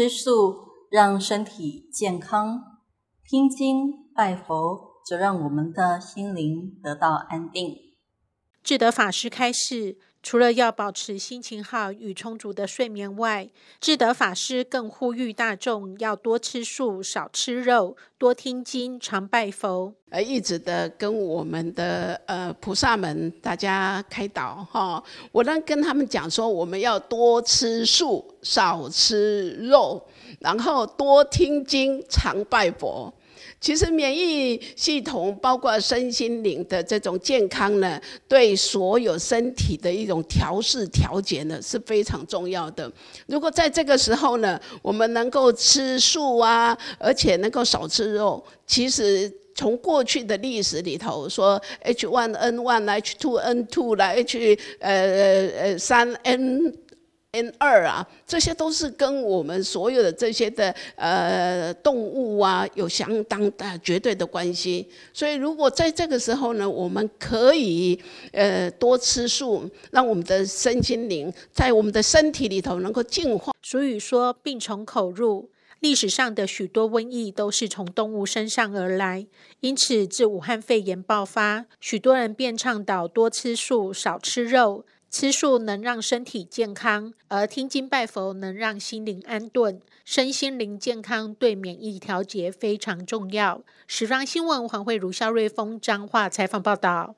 吃素让身体健康，听经拜佛则让我们的心灵得到安定。智德法师开示，除了要保持心情好与充足的睡眠外，智德法师更呼吁大众要多吃素、少吃肉、多听经、常拜佛。呃，一直的跟我们的呃菩萨们大家开导哈，我能跟他们讲说，我们要多吃素、少吃肉，然后多听经、常拜佛。其实免疫系统包括身心灵的这种健康呢，对所有身体的一种调试调节呢是非常重要的。如果在这个时候呢，我们能够吃素啊，而且能够少吃肉，其实从过去的历史里头说，H one N one h two N two 啦，H 呃呃三 N。N 二啊，这些都是跟我们所有的这些的呃动物啊有相当的绝对的关系。所以如果在这个时候呢，我们可以呃多吃素，让我们的身心灵在我们的身体里头能够净化。俗语说“病从口入”，历史上的许多瘟疫都是从动物身上而来。因此，自武汉肺炎爆发，许多人便倡导多吃素、少吃肉。吃素能让身体健康，而听经拜佛能让心灵安顿。身心灵健康对免疫调节非常重要。《时装新闻》黄慧如、萧瑞峰、张桦采访报道。